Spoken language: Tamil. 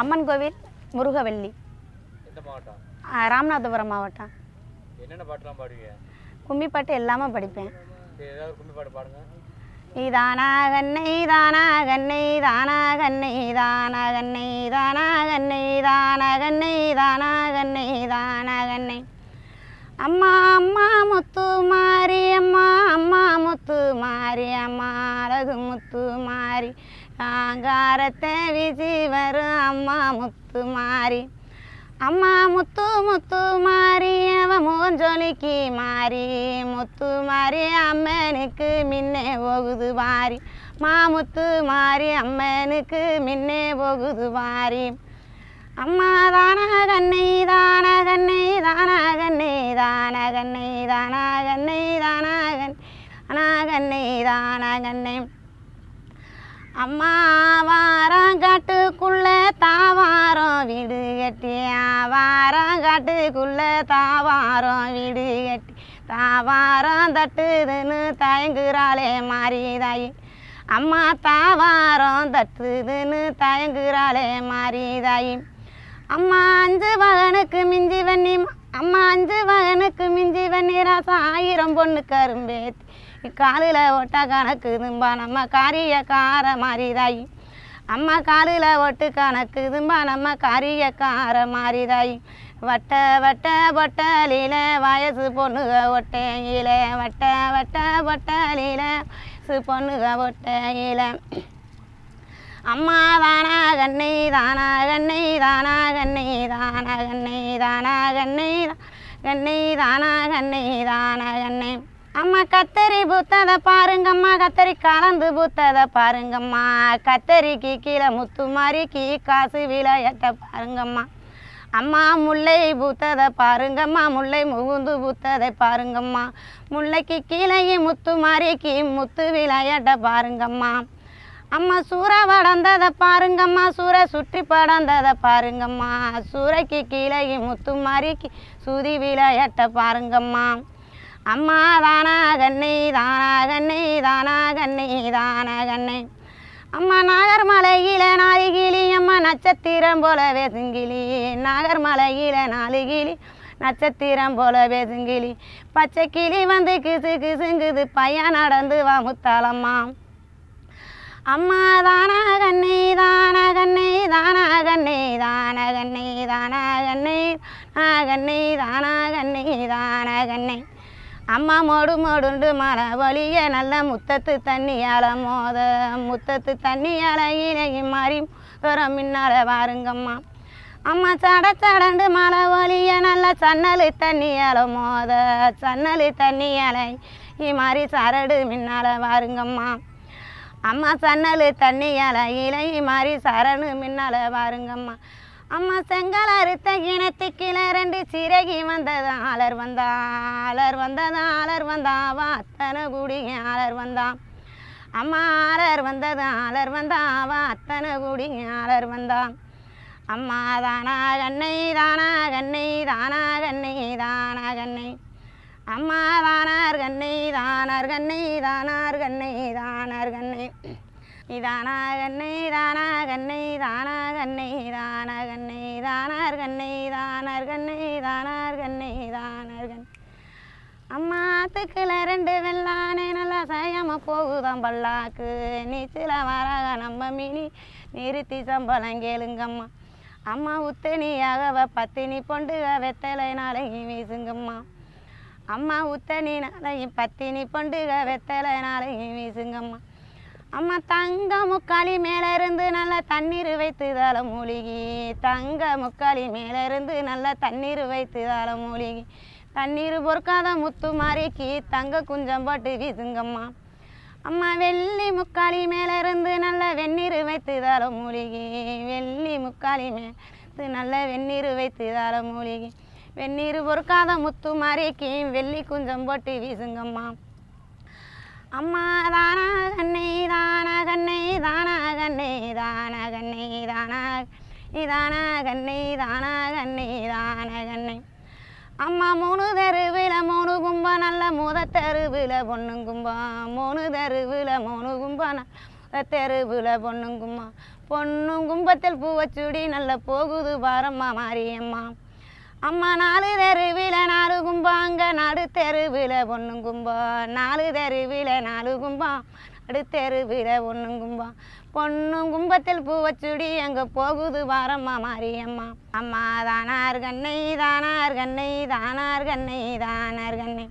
அம்மன் கோவில் முருகவள்ளி ராமநாதபுரம் மாவட்டம் என்னென்ன பாட்டுலாம் பாடுவீங்க கும்மிப்பாட்டு எல்லாமே படிப்பேன் அம்மா அம்மா மரத்தை வீசி வரும் அம்மா முத்து மாறி அம்மா முத்து முத்து மாறி அவன் முகஞ்சொலிக்கு மாறி முத்து மாறி அம்மனுக்கு முன்னே போகுது வாரி மாமுத்து மாறி அம்மனுக்கு முன்னே போகுது வாரி அம்மா தானா கண்ணை தானா கண்ணை தானா கண்ணை தானா கண்ணை அம்மா வாரம் காட்டுக்குள்ள தாவாரம் வீடு கட்டி வாரம் காட்டுக்குள்ள தாவாரம் வீடு கட்டி தாவாரம் தட்டுதுன்னு தயங்குறாளே மாறிதாயி அம்மா தாவாரம் தட்டுதுன்னு தயங்குறாளே மாறிதாயி அம்மா அஞ்சு மகனுக்கு மிஞ்சி வண்ணிமா அம்மா அஞ்சு மகனுக்கு மிஞ்சி வண்ணிரா சாயிரம் பொண்ணு கரும்பேத்தி காலில் ஒட்ட கணக்கு தும்பா நம்ம காரிய கார மாறிதாய் அம்மா காலில் ஒட்டு கணக்கு தும்பா நம்ம காரிய கார மாறிதாய் வட்ட வட்ட பொட்டலில வயசு பொண்ணுக ஒட்டையில வட்ட வட்ட பொட்டலில வயசு பொண்ணுக ஒட்டையில அம்மா தானா கண்ணை தானா கண்ணை தானா கண்ணை தானா கண்ணை தானா கண்ணை கண்ணை தானா கண்ணை தானா கண்ணை அம்மா கத்தரி புத்தத பாருங்கம்மா கத்தரி கலந்து புத்தத பாருங்கம்மா கத்தரிக்கு கீழே முத்து மாறிக்கு காசு விளையாட்ட பாருங்கம்மா அம்மா முல்லை பூத்ததை பாருங்கம்மா முல்லை முகுந்து பூத்ததை பாருங்கம்மா முல்லைக்கு கீழே முத்து மாறிக்கு முத்து விளையாட்ட பாருங்கம்மா அம்மா சூற வளர்ந்ததை பாருங்கம்மா சூற சுற்றி படந்ததை பாருங்கம்மா சூறைக்கு கீழே முத்து மாறிக்கு சுதி விளையாட்ட பாருங்கம்மா அம்மா தானா கண்ணை தானா கண்ணை தானா கண்ணை தானா கண்ணை அம்மா நாகர்மலையில நாலு கிளி அம்மா நட்சத்திரம் போல வேசுங்கிளி நாகர்மலையில நாலு கிளி நட்சத்திரம் போல வேசுங்கிளி பச்சை கிளி வந்து கிசு கிசுங்குது பையன் நடந்து வா முத்தாளம்மா அம்மா தானா கண்ணை தானா கண்ணை தானா கண்ணை தானா கண்ணை தானா கண்ணை தானா கண்ணை தானா கண்ணை தானா கண்ணை அம்மா மோடு மோடுண்டு மர வழிய நல்ல முத்தத்து தண்ணியால மோத முத்தத்து தண்ணியால இணையும் மாறி தூரம் மின்னால வாருங்கம்மா அம்மா சட சடண்டு மலை வழிய நல்ல சன்னலு தண்ணியால மோத சன்னலு தண்ணியால இ மாதிரி சரடு மின்னால வாருங்கம்மா அம்மா சன்னலு தண்ணியால இலை மாதிரி சரணு மின்னால வாருங்கம்மா அம்மா செங்கல் அறுத்த கிணத்துக்கில ரெண்டு சிறகி வந்தது ஆளர் வந்தா ஆளர் வந்தது ஆளர் வந்தா வாத்தனை குடிங்க ஆளர் வந்தான் அம்மா ஆளர் வந்தது ஆளர் வந்தா வாத்தனை குடிங்க ஆளர் வந்தான் அம்மா தானா கண்ணை தானா கண்ணை தானா கண்ணை தானா கண்ணை அம்மா தானார் கண்ணை தானார் கண்ணை தானார் கண்ணை தானார் கண்ணை இதானா கண்ணை தானா கண்ணை தானா கண்ணை கண்ணை தானார் கண்ணை தானார் கண்ணை தானார் கண் அம்மா ரெண்டு வெள்ளானே நல்லா சாயாம போகுதான் பல்லாக்கு நீச்சில வராக நம்ம மினி நிறுத்தி சம்பளம் கேளுங்கம்மா அம்மா உத்தனியாகவ பத்தினி பொண்டுக வெத்தலை நாளைக்கு வீசுங்கம்மா அம்மா உத்தனி நாளைக்கு பத்தினி பொண்டுக வெத்தலை நாளைக்கு வீசுங்கம்மா அம்மா தங்க முக்காலி இருந்து நல்ல தண்ணீர் வைத்து தாள மூலிகி தங்க முக்காலி இருந்து நல்ல தண்ணீர் வைத்து தாள மூலிகி தண்ணீர் பொறுக்காத முத்து மாறிக்கு தங்க குஞ்சம் போட்டு வீசுங்கம்மா அம்மா வெள்ளி முக்காலி இருந்து நல்ல வெந்நீர் வைத்து தாள மூலிகி வெள்ளி முக்காலி இருந்து நல்ல வெந்நீர் வைத்து தாள மூலிகி வெந்நீர் பொறுக்காத முத்து மாறிக்கு வெள்ளி குஞ்சம் போட்டு வீசுங்கம்மா அம்மா தானா கண்ணை கண்ணே தான கண்ணே தானா இதான கண்ணே அம்மா மூணு தெருவில் மூணு கும்பா நல்ல முத தெருவில் பொண்ணும் கும்பா மூணு தெருவில் மூணு கும்பா நல்ல தெருவில் பொண்ணும் கும்பா பொண்ணும் கும்பத்தில் பூவச்சுடி நல்ல போகுது பாரம்மா மாரியம்மா அம்மா நாலு தெருவில் நாலு கும்பா அங்கே நாலு தெருவில் பொண்ணும் கும்பா நாலு தெருவில் நாலு கும்பா அடுத்தெருவிட கும்பம் பொண்ணும் கும்பத்தில் பூவச்சுடி அங்கே போகுது வாரம்மா மாரியம்மா அம்மா தானார் கண்ணை தானார் கண்ணை தானார் கண்ணை தானார் கண்ணை